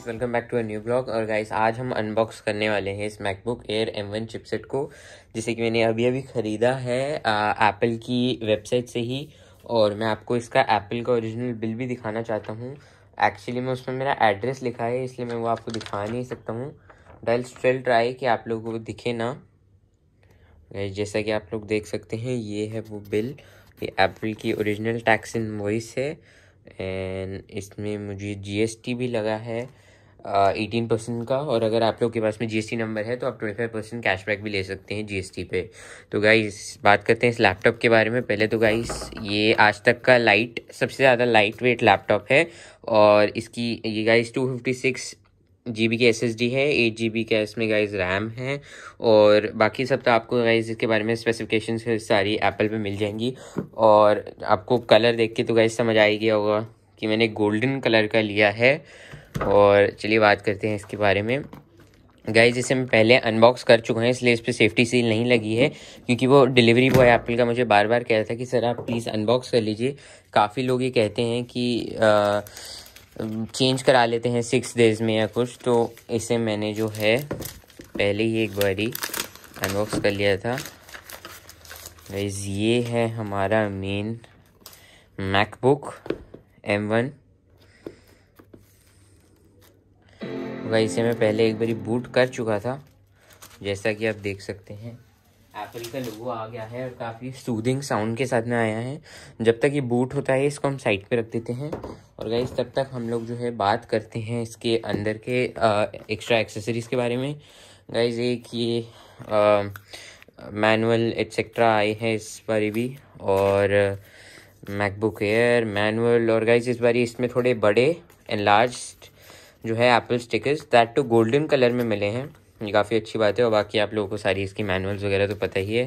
guys welcome back to a new vlog और guys आज हम अनबॉक्स करने वाले हैं इस MacBook Air M one chipset को जिसे कि मैंने अभी अभी ख़रीदा है एप्पल की वेबसाइट से ही और मैं आपको इसका एप्पल का ओरिजिनल बिल भी दिखाना चाहता हूँ एक्चुअली मैं उसमें मेरा एड्रेस लिखा है इसलिए मैं वो आपको दिखा नहीं सकता हूँ डेल स्टिल ट्राई कि आप लोगों को दिखे ना जैसा कि आप लोग देख सकते हैं ये है वो बिल ये एप्पल की ओरिजिनल टैक्स इन वॉइस है एंड इसमें मुझे जीएसटी भी लगा है एटीन परसेंट का और अगर आप लोग के पास में जीएसटी नंबर है तो आप ट्वेंटी फाइव परसेंट कैशबैक भी ले सकते हैं जीएसटी पे तो गाइस बात करते हैं इस लैपटॉप के बारे में पहले तो गाइस ये आज तक का लाइट सबसे ज़्यादा लाइट वेट लैपटॉप है और इसकी ये guys two fifty six G B की एस एस डी है एट जी बी का इसमें गाइज रैम है और बाकी सब तो आपको गाइज इसके बारे में स्पेसिफिकेशन सारी एप्पल पे मिल जाएंगी और आपको कलर देख के तो गाइज समझ आ ही गया होगा कि मैंने गोल्डन कलर का लिया है और चलिए बात करते हैं इसके बारे में गाइज इसे मैं पहले अनबॉक्स कर चुका हूँ इसलिए इस पर सेफ्टी सील नहीं लगी है क्योंकि वो डिलीवरी बॉय एप्पल का मुझे बार बार कह रहा था कि सर आप प्लीज़ अनबॉक्स कर लीजिए काफ़ी लोग ये कहते हैं कि आ, चेंज करा लेते हैं सिक्स डेज़ में या कुछ तो इसे मैंने जो है पहले ही एक बारी अनबॉक्स कर लिया था गाइज ये है हमारा मेन मैकबुक एम वन होगा से मैं पहले एक बारी बूट कर चुका था जैसा कि आप देख सकते हैं एप्पल का लोगो आ गया है और काफ़ी सूदिंग साउंड के साथ में आया है जब तक ये बूट होता है इसको हम साइड पे रख देते हैं और गाइस तब तक हम लोग जो है बात करते हैं इसके अंदर के एक्स्ट्रा एक्सेसरीज़ के बारे में गाइस एक ये मैनुअल एक्सेट्रा आए हैं इस बारे भी और मैकबुक एयर मैनुअल और गाइज इस बार इसमें थोड़े बड़े एंड लार्ज जो है Apple stickers that too golden colour में मिले हैं ये काफ़ी अच्छी बात है और बाकी आप लोगों को सारी इसकी मैनुअल्स वगैरह तो पता ही है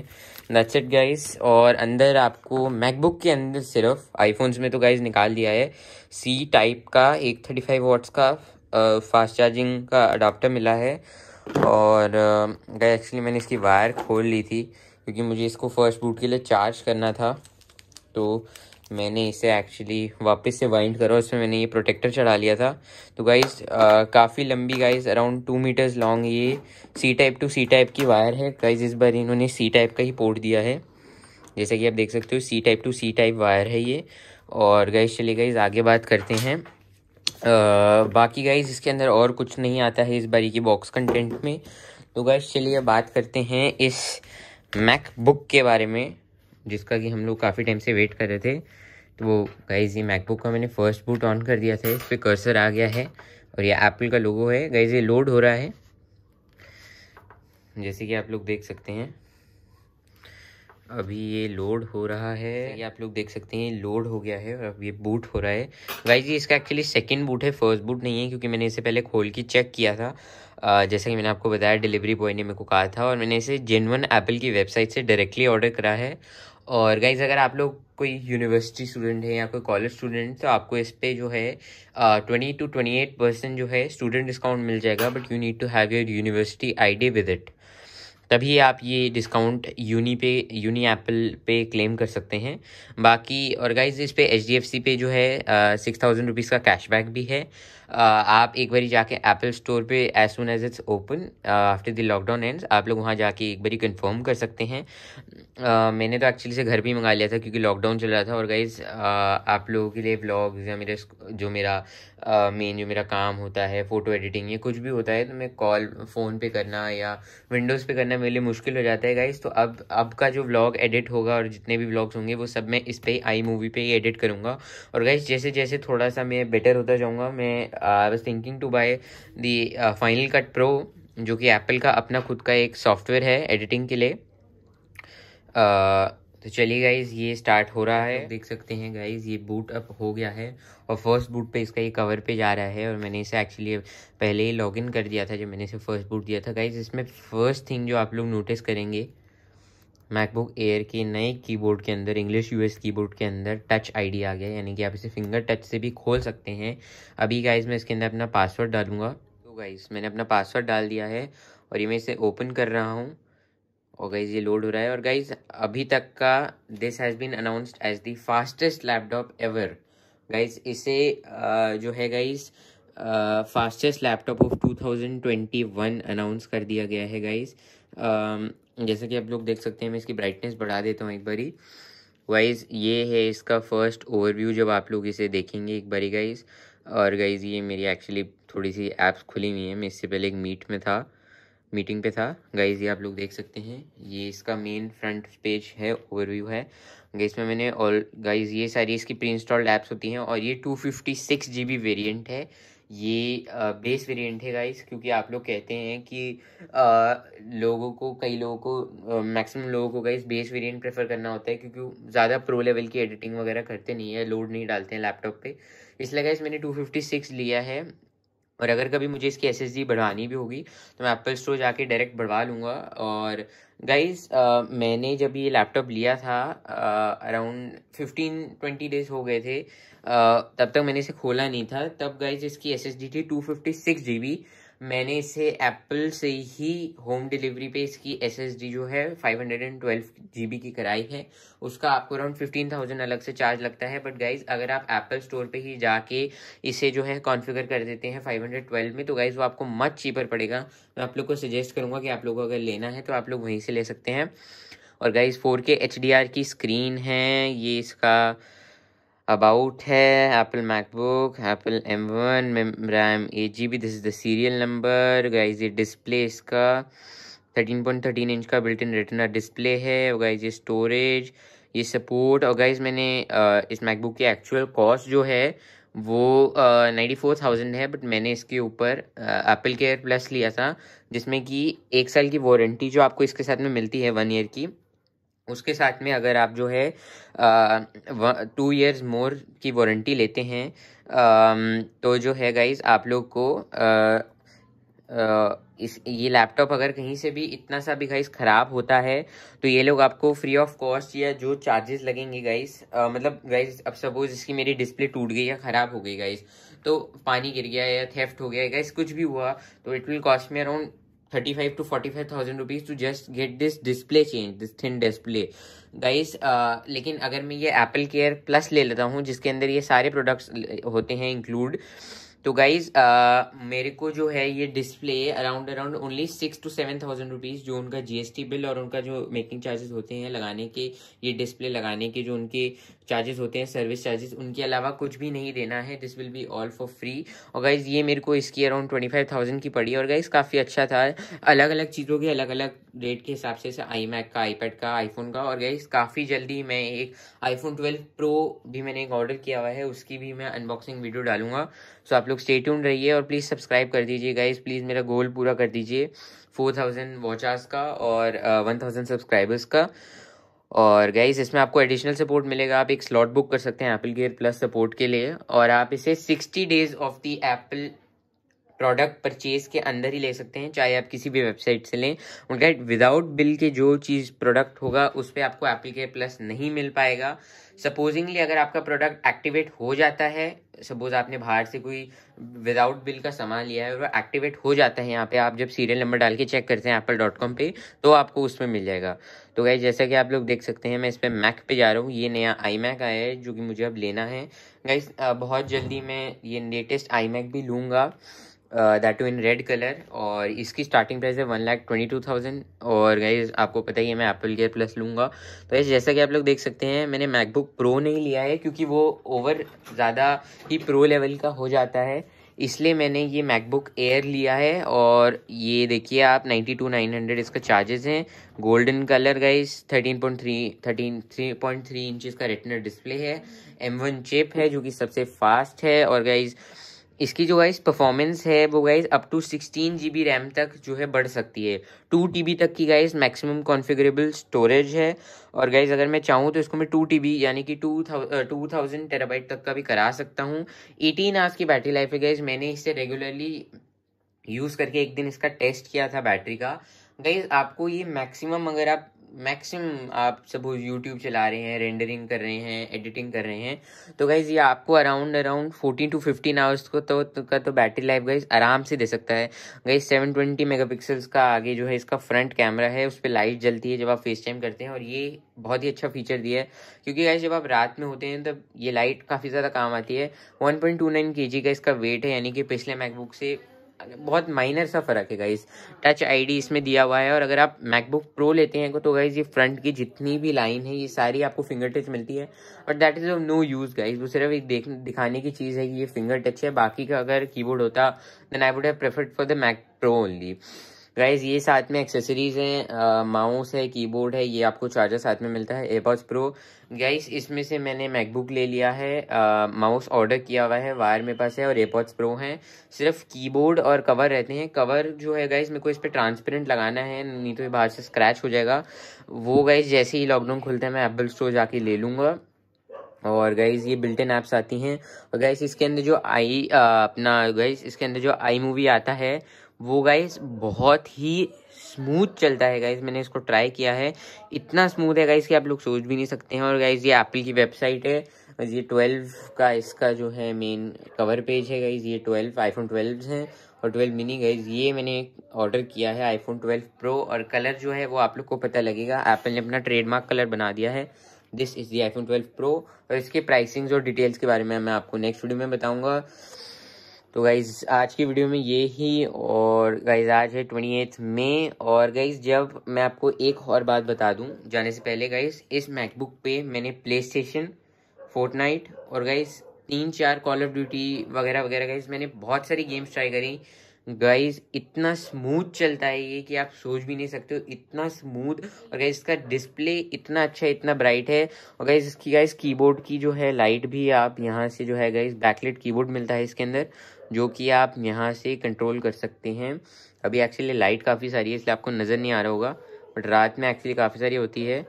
दैट्स इट गाइस और अंदर आपको मैकबुक के अंदर सिर्फ आईफोन्स में तो गाइस निकाल दिया है सी टाइप का एक थर्टी फाइव वाट्स का फास्ट चार्जिंग का अडाप्टर मिला है और गाइस एक्चुअली मैंने इसकी वायर खोल ली थी क्योंकि मुझे इसको फर्स्ट बूट के लिए चार्ज करना था तो मैंने इसे एक्चुअली वापस से वाइंड करा उसमें मैंने ये प्रोटेक्टर चढ़ा लिया था तो गाइस काफ़ी लंबी guys around two metres long ये C type to C type की वायर है गाइस इस बार इन्होंने सी टाइप का ही पोर्ट दिया है जैसे कि आप देख सकते हो C type to C type wire है ये और गाइस चलिए गाइस आगे बात करते हैं आ, बाकी गाइज इसके अंदर और कुछ नहीं आता है इस बार की बॉक्स कंटेंट में तो गाइज चलिए बात करते हैं इस मैक के बारे में जिसका कि हम लोग काफ़ी टाइम से वेट कर रहे थे तो वो गाइज़ ये मैकबुक का मैंने फ़र्स्ट बूट ऑन कर दिया था इस पर कर्सर आ गया है और ये एप्पल का लोगो है गाइज़ ये लोड हो रहा है जैसे कि आप लोग देख सकते हैं अभी ये लोड हो रहा है ये आप लोग देख सकते हैं लोड हो गया है और अब ये बूट हो रहा है गाइज ये इसका एक्चुअली सेकंड बूट है फर्स्ट बूट नहीं है क्योंकि मैंने इसे पहले खोल के चेक किया था जैसा कि मैंने आपको बताया डिलीवरी बॉय ने मेरे को कहा था और मैंने इसे जेनवन एप्पल की वेबसाइट से डायरेक्टली ऑर्डर करा है और गाइज अगर आप लोग कोई यूनिवर्सिटी स्टूडेंट है या कोई कॉलेज स्टूडेंट तो आपको इस पर जो है twenty to twenty eight percent जो है स्टूडेंट डिस्काउंट मिल जाएगा but you need to have your university I D with it तभी आप ये डिस्काउंट यूनी पे यूनी एप्पल पे क्लेम कर सकते हैं बाकी और गाइज इस पे एच डी एफ सी पे जो है सिक्स थाउजेंड रुपीज़ का कैशबैक भी है आ, आप एक बारी जाके एप्पल स्टोर पे as soon as it's open after the lockdown ends आप लोग वहाँ जाके एक बारी कंफर्म कर सकते हैं आ, मैंने तो एक्चुअली से घर भी मंगा लिया था क्योंकि लॉकडाउन चल रहा था और गाइज आप लोगों के लिए ब्लॉग्स या मेरे जो मेरा मेन जो मेरा काम होता है फ़ोटो एडिटिंग ये कुछ भी होता है तो मैं कॉल फ़ोन पे करना या विंडोज़ पे करना करना मेरे लिए मुश्किल हो जाता है गाइस तो अब अब का जो व्लॉग एडिट होगा और जितने भी व्लॉग्स होंगे वो सब मैं इस पर आई मूवी पे ही एडिट करूँगा और गाइस जैसे जैसे थोड़ा सा मैं बेटर होता जाऊँगा मैं I was thinking to buy the Final Cut Pro जो कि एप्पल का अपना खुद का एक सॉफ्टवेयर है एडिटिंग के लिए uh, तो चलिए गाइज ये स्टार्ट हो रहा है देख सकते हैं गाइज ये बूट अप हो गया है और फर्स्ट बूट पे इसका ये कवर पे जा रहा है और मैंने इसे एक्चुअली पहले ही लॉगिन कर दिया था जब मैंने इसे फर्स्ट बूट दिया था गाइज इसमें फर्स्ट थिंग जो आप लोग नोटिस करेंगे मैकबुक एयर के नए कीबोर्ड के अंदर इंग्लिश यूएस कीबोर्ड के अंदर टच आईडी आ गया यानी कि आप इसे फिंगर टच से भी खोल सकते हैं अभी गाइज मैं इसके अंदर अपना पासवर्ड डालूंगा तो गाइज मैंने अपना पासवर्ड डाल दिया है और ये मैं इसे ओपन कर रहा हूँ और गाइज ये लोड हो रहा है और गाइज अभी तक का this has been announced as the fastest laptop ever guys इसे जो है guys fastest laptop of 2021 announce कर दिया गया है गाइज जैसा जैसे कि आप लोग देख सकते हैं मैं इसकी ब्राइटनेस बढ़ा देता हूँ एक बारी वाइज ये है इसका फर्स्ट ओवरव्यू जब आप लोग इसे देखेंगे एक बारी गाइज और गाइज ये मेरी एक्चुअली थोड़ी सी एप्स खुली हुई है मैं इससे पहले एक मीट में था मीटिंग पे था गाइज ये आप लोग देख सकते हैं ये इसका मेन फ्रंट पेज है ओवरव्यू है इसमें मैंने ऑल गाइज ये सारी इसकी प्री इंस्टॉल्ड ऐप्स होती हैं और ये two fifty six G B variant है ये बेस वेरिएंट है गाइज़ क्योंकि आप लोग कहते हैं कि आ, लोगों को कई लोगों को मैक्सिमम लोगों को गाइज़ बेस वेरिएंट प्रेफर करना होता है क्योंकि ज़्यादा प्रो लेवल की एडिटिंग वगैरह करते नहीं है लोड नहीं डालते हैं लैपटॉप पे इसलिए गाइज़ मैंने 256 लिया है और अगर कभी मुझे इसकी एस बढ़वानी भी होगी तो मैं एप्पल स्टोर जाके डायरेक्ट बढ़वा लूँगा और गाइज uh, मैंने जब ये लैपटॉप लिया था अराउंड फिफ्टीन ट्वेंटी डेज हो गए थे uh, तब तक मैंने इसे खोला नहीं था तब गाइज इसकी एस एस डी थी two fifty six G B मैंने इसे एप्पल से ही होम डिलीवरी पे इसकी डी जो है 512 जीबी की कराई है उसका आपको अराउंड 15,000 अलग से चार्ज लगता है बट गाइज अगर आप एप्पल स्टोर पे ही जाके इसे जो है कॉन्फ़िगर कर देते हैं 512 में तो गाइज वो आपको मच चीपर पड़ेगा मैं आप लोग को सजेस्ट करूँगा कि आप लोग को अगर लेना है तो आप लोग वहीं से ले सकते हैं और गाइज फोर के की स्क्रीन है ये इसका अबाउट है Apple MacBook Apple M one RAM eight G B this is the serial number guys ये डिस्प्ले इसका थर्टीन पॉइंट थर्टीन इंच का बिल्ट इन रिटर्ना डिस्प्ले है गाइज ये स्टोरेज ये सपोर्ट और गाइज मैंने इस मैकबुक की एक्चुअल कॉस्ट जो है वो नाइन्टी फोर थाउजेंड है बट मैंने इसके ऊपर एप्पल केयर प्लस लिया था जिसमें कि एक साल की वारंटी जो आपको इसके साथ में मिलती है वन ईयर की उसके साथ में अगर आप जो है टू इयर्स मोर की वारंटी लेते हैं आ, तो जो है गाइज आप लोग को आ, आ, इस ये लैपटॉप अगर कहीं से भी इतना सा भी गाइस ख़राब होता है तो ये लोग आपको फ्री ऑफ कॉस्ट या जो चार्जेस लगेंगे गाइस मतलब गाइस अब सपोज इसकी मेरी डिस्प्ले टूट गई या ख़राब हो गई गाइस तो पानी गिर गया या थेफ्ट हो गया गाइस कुछ भी हुआ तो it will cost me around thirty five to forty five thousand rupees to just get this display change this thin display guys लेकिन अगर मैं ये एप्पल केयर प्लस ले लेता हूँ जिसके अंदर ये सारे प्रोडक्ट्स होते हैं इंक्लूड तो गाइज मेरे को जो है ये display around around only six to seven thousand rupees जो उनका जीएसटी बिल और उनका जो मेकिंग चार्जेस होते हैं लगाने के ये डिस्प्ले लगाने के जो उनके चार्जेस होते हैं सर्विस चार्जेस उनके अलावा कुछ भी नहीं देना है this will be all for free और गाइज ये मेरे को इसकी अराउंड ट्वेंटी फाइव थाउजेंड की पड़ी और गाइज काफ़ी अच्छा था अलग अलग चीज़ों के अलग अलग रेट के हिसाब से आई मैक का आईपैड का आईफोन का और गाइज काफ़ी जल्दी मैं एक आईफोन ट्वेल्व प्रो भी मैंने एक ऑर्डर किया हुआ है उसकी भी मैं अनबॉक्सिंग वीडियो डालूंगा सो आप लोग स्टेट्यून रहिए और प्लीज़ सब्सक्राइब कर दीजिए गाइज प्लीज़ मेरा गोल पूरा कर दीजिए फोर थाउजेंड वॉचार्स का और वन थाउजेंड सब्सक्राइबर्स का और गाइज इसमें आपको एडिशनल सपोर्ट मिलेगा आप एक स्लॉट बुक कर सकते हैं एप्पल गेयर प्लस सपोर्ट के लिए और आप इसे sixty days of the Apple product purchase के अंदर ही ले सकते हैं चाहे आप किसी भी वेबसाइट से लें उनका विदाउट बिल के जो चीज़ प्रोडक्ट होगा उस पर आपको एप्पल के प्लस नहीं मिल पाएगा सपोजिंगली अगर आपका प्रोडक्ट एक्टिवेट हो जाता है सपोज आपने बाहर से कोई विदाउट बिल का सामान लिया है और वो एक्टिवेट हो जाता है यहाँ पे आप जब सीरियल नंबर डाल के चेक करते हैं एप्पल डॉट कॉम पर तो आपको उसमें मिल जाएगा तो गाइज जैसा कि आप लोग देख सकते हैं मैं इस पर मैक पे जा रहा हूँ ये नया आई मैक आया है जो कि मुझे अब लेना है गाइज बहुत जल्दी मैं ये लेटेस्ट आई मैक भी लूँगा that too in red colour और इसकी स्टार्टिंग प्राइस है one lakh twenty two thousand और गाइज आपको पता ही है मैं एप्पल गेयर प्लस लूँगा तो ऐसे जैसा कि आप लोग देख सकते हैं मैंने मैकबुक प्रो नहीं लिया है क्योंकि वो ओवर ज़्यादा ही प्रो लेवल का हो जाता है इसलिए मैंने ये मैकबुक एयर लिया है और ये देखिए आप नाइन्टी टू नाइन हंड्रेड इसका चार्जेस हैं golden colour guys thirteen point three thirteen three point three inches का रेटनर डिस्प्ले है एम वन चिप है जो कि सबसे फास्ट है और गाइज़ इसकी जो गाइज़ परफॉर्मेंस है वो guys up to sixteen G RAM तक जो है बढ़ सकती है टू टी तक की गाइज़ मैक्सिमम कॉन्फ़िगरेबल स्टोरेज है और गाइज़ अगर मैं चाहूँ तो इसको मैं टू टी यानी कि टू टू थाउजेंड टेराबाइट तक का भी करा सकता हूँ एटीन आवर्स की बैटरी लाइफ है गाइज़ मैंने इसे रेगुलरली यूज़ करके एक दिन इसका टेस्ट किया था बैटरी का गाइज आपको ये मैक्सिमम अगर आप मैक्सिमम आप सपोज यूट्यूब चला रहे हैं रेंडरिंग कर रहे हैं एडिटिंग कर रहे हैं तो गाइज़ ये आपको around around fourteen to fifteen hours को तो, तो का तो बैटरी लाइफ गाइज आराम से दे सकता है guys seven twenty mega pixels का आगे जो है इसका फ्रंट कैमरा है उस पर लाइट जलती है जब आप फेस टाइम करते हैं और ये बहुत ही अच्छा फीचर दिया है क्योंकि गाइज जब आप रात में होते हैं तब ये लाइट काफ़ी ज़्यादा काम आती है वन पॉइंट टू नाइन के जी का इसका वेट है यानी कि पिछले मैकबुक से बहुत माइनर सा फ़र्क है गाइज टच आईडी इसमें दिया हुआ है और अगर आप मैकबुक प्रो लेते हैं तो गाइज ये फ्रंट की जितनी भी लाइन है ये सारी आपको फिंगर टच मिलती है और that is of no use guys वो सिर्फ एक देख दिखाने की चीज़ है कि ये फिंगर टच है बाकी का अगर कीबोर्ड होता then I would have preferred for the Mac Pro only guys ये साथ में एक्सेसरीज़ हैं माउस है कीबोर्ड है ये आपको चार्जर साथ में मिलता है एयरपॉड्स प्रो गाइज इसमें से मैंने मैकबुक ले लिया है माउस ऑर्डर किया हुआ है वायर मेरे पास है और एयरपॉड्स प्रो हैं सिर्फ कीबोर्ड और कवर रहते हैं कवर जो है गाइज मेरे को इस पर ट्रांसपेरेंट लगाना है नहीं तो ये बाहर से स्क्रैच हो जाएगा वो गाइज जैसे ही लॉकडाउन खुलता है मैं एप्पल स्टोर जाके ले लूँगा और गाइज़ ये बिल्टन ऐप्स आती हैं और गाइज़ इसके अंदर जो आई अपना गाइज़ इसके अंदर जो आई मूवी आता है वो गाइस बहुत ही स्मूथ चलता है गाइस मैंने इसको ट्राई किया है इतना स्मूथ है गाइस कि आप लोग सोच भी नहीं सकते हैं और गाइस ये एप्पल की वेबसाइट है और ये ट्वेल्व का इसका जो है मेन कवर पेज है गाइज ये ट्वेल्व आईफोन ट्वेल्व हैं और ट्वेल्व मिनी गाइज ये मैंने ऑर्डर किया है आईफोन ट्वेल्व प्रो और कलर जो है वो आप लोग को पता लगेगा एप्पल ने अपना ट्रेडमार्क कलर बना दिया है this is the iPhone twelve pro और इसके प्राइसिंग्स और डिटेल्स के बारे में मैं आपको नेक्स्ट वीडियो में बताऊँगा तो गाइज़ आज की वीडियो में ये ही और गाइज़ आज है ट्वेंटी एथ मे और गाइज़ जब मैं आपको एक और बात बता दूं जाने से पहले गाइज़ इस मैकबुक पे मैंने प्ले स्टेशन फोर्टनाइट और गाइज़ तीन चार कॉल ऑफ ड्यूटी वगैरह वगैरह गाइज़ मैंने बहुत सारी गेम्स ट्राई करी गाइज इतना स्मूथ चलता है ये कि आप सोच भी नहीं सकते हो इतना स्मूथ और गाइज इसका डिस्प्ले इतना अच्छा है इतना ब्राइट है और गाइज इसकी गाइज कीबोर्ड की जो है लाइट भी आप यहाँ से जो है गाइज बैकलेट कीबोर्ड मिलता है इसके अंदर जो कि आप यहाँ से कंट्रोल कर सकते हैं अभी एक्चुअली लाइट काफ़ी सारी है इसलिए आपको नज़र नहीं आ रहा होगा बट रात में एक्चुअली काफ़ी सारी होती है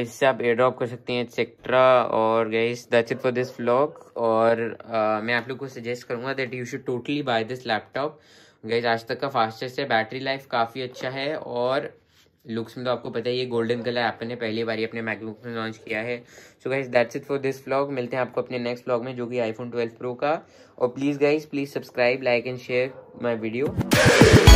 इससे आप एयर ड्रॉप कर सकते हैं एक्सेट्रा और guys that's it for this vlog और uh, मैं आप लोग को सजेस्ट करूँगा that you should totally buy this laptop guys आज तक का फास्टेस्ट है बैटरी लाइफ काफ़ी अच्छा है और लुक्स में तो आपको पता ही है गोल्डन कलर एप्पल ने पहली बार अपने मैकबुक में लॉन्च किया है so guys that's it for this vlog मिलते हैं आपको अपने नेक्स्ट व्लॉग में जो कि आईफोन 12 प्रो का और please guys please subscribe like and share my video